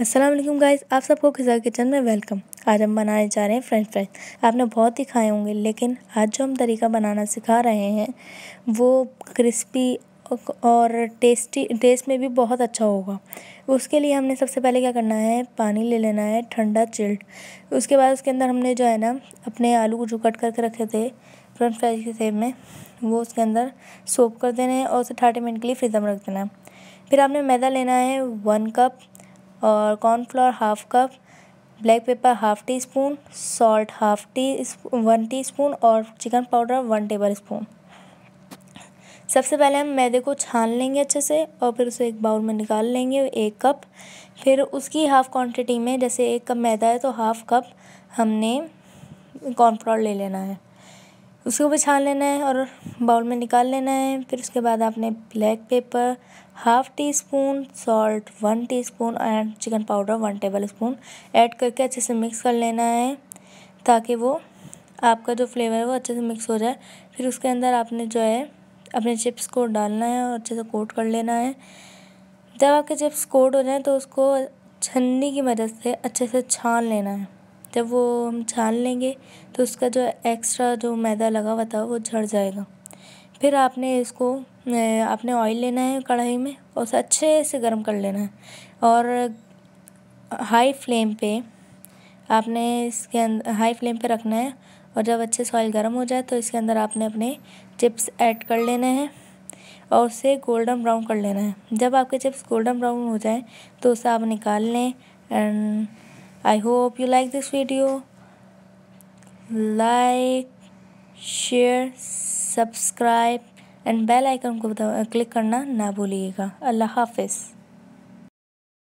Aslam guys आप सबको खिजा kitchen में वेलकम आज हम बनाने जा रहे हैं फ्रेंच फ्राइज आपने बहुत ही खाए होंगे लेकिन आज जो हम तरीका बनाना सिखा रहे हैं वो क्रिस्पी और टेस्टी टेस्ट में भी बहुत अच्छा होगा उसके लिए हमने सबसे पहले क्या करना है पानी ले लेना है ठंडा चिल्ड उसके बाद उसके अंदर हमने जो है ना अपने आलू को जो कट करके रखे थे फ्रेंच फ्राइज के सेब में वो उसके अंदर सोप कर देना है और उसे थर्टी मिनट के लिए फ्रीज़ में रख देना है फिर आपने मैदा लेना है वन कप और cornflour half cup black pepper half teaspoon salt half tea one teaspoon और chicken powder one tablespoon सबसे पहले हम मैदे को छान लेंगे अच्छे से और फिर उसे एक बाउल में निकाल लेंगे एक कप फिर उसकी हाफ़ क्वांटिटी में जैसे एक कप मैदा है तो हाफ़ कप हमने कॉर्नफ्लोर ले लेना है उसको भी छान लेना है और बाउल में निकाल लेना है फिर उसके बाद आपने black pepper half teaspoon salt one teaspoon and chicken powder one tablespoon add करके अच्छे से मिक्स कर लेना है ताकि वो आपका जो फ्लेवर है वो अच्छे से मिक्स हो जाए फिर उसके अंदर आपने जो है अपने चिप्स को डालना है और अच्छे से कोट कर लेना है जब आपके चिप्स कोट हो जाए तो उसको छन्नी की मदद से अच्छे से छान लेना है जब वो हम छान लेंगे तो उसका जो एक्स्ट्रा जो मैदा लगा हुआ था वो झड़ जाएगा फिर आपने इसको आपने ऑयल लेना है कढ़ाई में और उसे अच्छे से गर्म कर लेना है और हाई फ्लेम पे आपने इसके अंदर हाई फ्लेम पे रखना है और जब अच्छे से ऑयल गर्म हो जाए तो इसके अंदर आपने अपने चिप्स ऐड कर लेने हैं और उसे गोल्डन ब्राउन कर लेना है जब आपके चिप्स गोल्डन ब्राउन हो जाएँ तो उसे आप निकाल लें and I hope you like this video. Like, share, subscribe and bell icon को click करना ना भूलिएगा. Allah Hafiz.